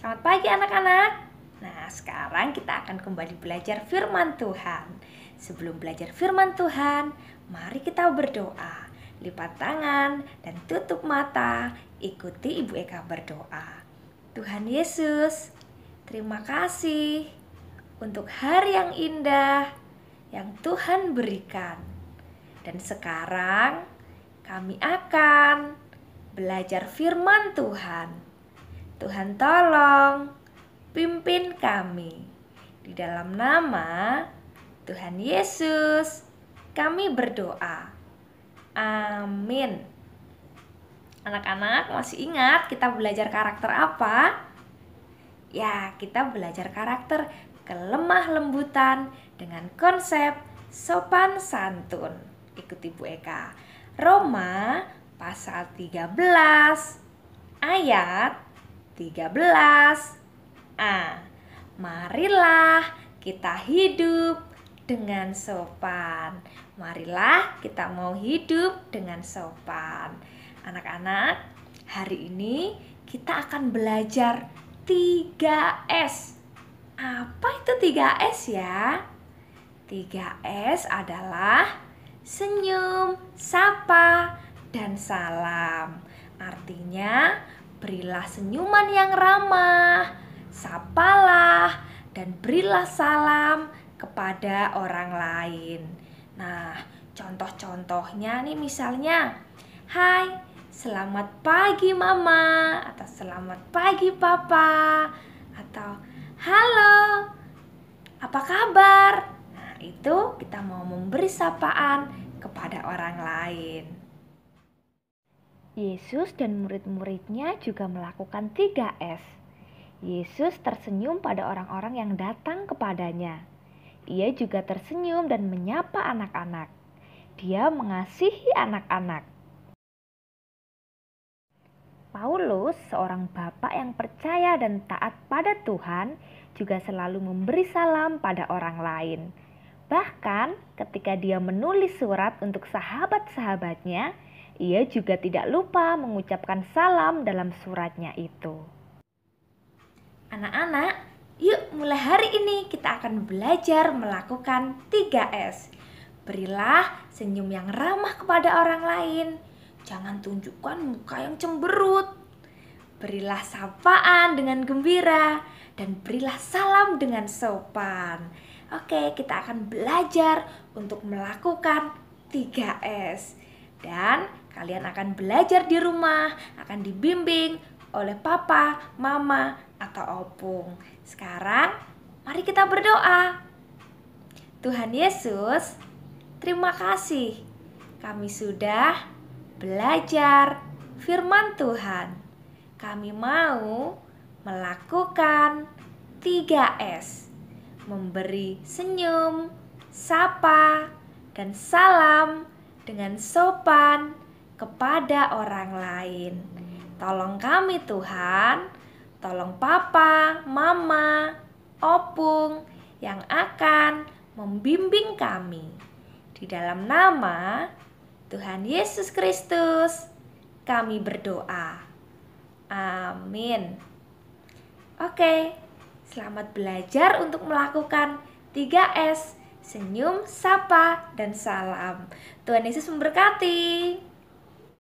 Selamat pagi anak-anak. Nah, sekarang kita akan kembali belajar firman Tuhan. Sebelum belajar firman Tuhan, mari kita berdoa. Lipat tangan dan tutup mata, ikuti Ibu Eka berdoa. Tuhan Yesus, terima kasih untuk hari yang indah yang Tuhan berikan. Dan sekarang kami akan belajar firman Tuhan. Tuhan tolong, pimpin kami. Di dalam nama Tuhan Yesus, kami berdoa. Amin. Anak-anak masih ingat kita belajar karakter apa? Ya, kita belajar karakter kelemah lembutan dengan konsep sopan santun. Ikuti Bu Eka. Roma pasal 13 ayat 13. Ah, marilah kita hidup dengan sopan. Marilah kita mau hidup dengan sopan. Anak-anak, hari ini kita akan belajar 3S. Apa itu 3S ya? 3S adalah senyum, sapa, dan salam. Artinya, Berilah senyuman yang ramah, sapalah, dan berilah salam kepada orang lain. Nah, contoh-contohnya nih misalnya, Hai, selamat pagi mama, atau selamat pagi papa, atau halo, apa kabar? Nah, itu kita mau memberi sapaan kepada orang lain. Yesus dan murid-muridnya juga melakukan 3S. Yesus tersenyum pada orang-orang yang datang kepadanya. Ia juga tersenyum dan menyapa anak-anak. Dia mengasihi anak-anak. Paulus, seorang bapak yang percaya dan taat pada Tuhan, juga selalu memberi salam pada orang lain. Bahkan ketika dia menulis surat untuk sahabat-sahabatnya, ia juga tidak lupa mengucapkan salam dalam suratnya itu. Anak-anak, yuk mulai hari ini kita akan belajar melakukan 3S. Berilah senyum yang ramah kepada orang lain. Jangan tunjukkan muka yang cemberut. Berilah sapaan dengan gembira dan berilah salam dengan sopan. Oke, kita akan belajar untuk melakukan 3S. Dan Kalian akan belajar di rumah, akan dibimbing oleh papa, mama, atau opung. Sekarang, mari kita berdoa. Tuhan Yesus, terima kasih. Kami sudah belajar firman Tuhan. Kami mau melakukan 3S. Memberi senyum, sapa, dan salam dengan sopan kepada orang lain. Tolong kami Tuhan, tolong papa, mama, opung yang akan membimbing kami. Di dalam nama Tuhan Yesus Kristus, kami berdoa. Amin. Oke, selamat belajar untuk melakukan 3S, senyum, sapa, dan salam. Tuhan Yesus memberkati.